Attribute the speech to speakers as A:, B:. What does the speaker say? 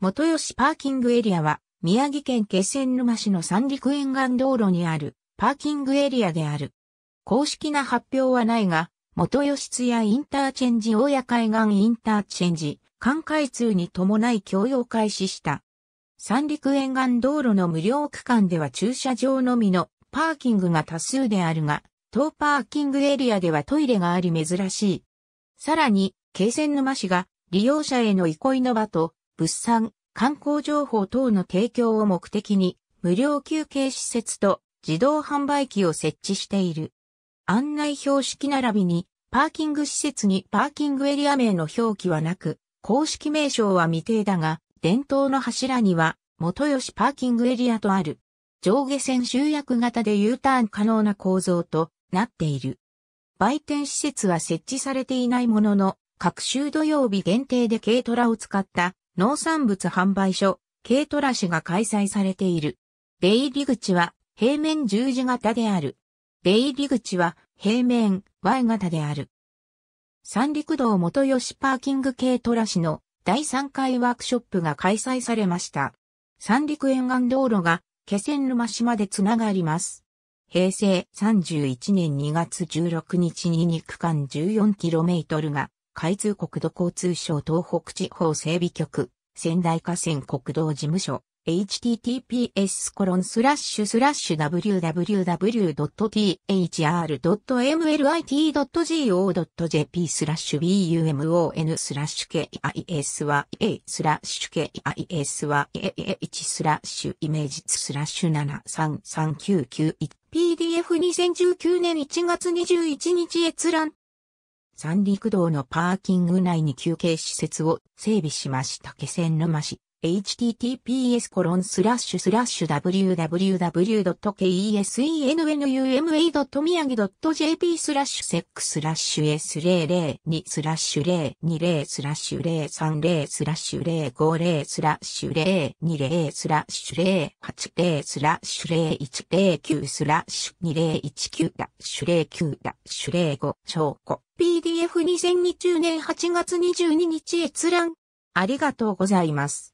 A: 元吉パーキングエリアは、宮城県気仙沼市の三陸沿岸道路にある、パーキングエリアである。公式な発表はないが、元吉津屋インターチェンジ大谷海岸インターチェンジ、間海通に伴い供用開始した。三陸沿岸道路の無料区間では駐車場のみのパーキングが多数であるが、当パーキングエリアではトイレがあり珍しい。さらに、京仙沼市が利用者への憩いの場と物産、観光情報等の提供を目的に、無料休憩施設と自動販売機を設置している。案内標識並びに、パーキング施設にパーキングエリア名の表記はなく、公式名称は未定だが、伝統の柱には、元吉パーキングエリアとある。上下線集約型で U ターン可能な構造となっている。売店施設は設置されていないものの、各週土曜日限定で軽トラを使った農産物販売所、軽トラシが開催されている。出入り口は平面十字型である。出入り口は平面 Y 型である。三陸道元吉パーキング軽トラシの第3回ワークショップが開催されました。三陸沿岸道路が気仙沼市までつながります。平成31年2月16日に2区間 14km が開通国土交通省東北地方整備局、仙台河川国道事務所、https www.thr.mlit.go.jp スラッシュ bumon スラッシュ kisya スラッシュ kisya1 スラッシュイメージスラッシュ73399 1 PDF2019 年1月21日閲覧三陸道のパーキング内に休憩施設を整備しました気仙沼市。https://www.kesenuma.miyagi.jp スラッシュセックスラッシュ S002 スラッシュ020スラッシュ030スラッシュ050スラッシュ020スラッシュ080スラッシュ0109スラッシュ2019ダッシュ09ダッシュ05証拠 PDF2020 年8月22日閲覧ありがとうございます。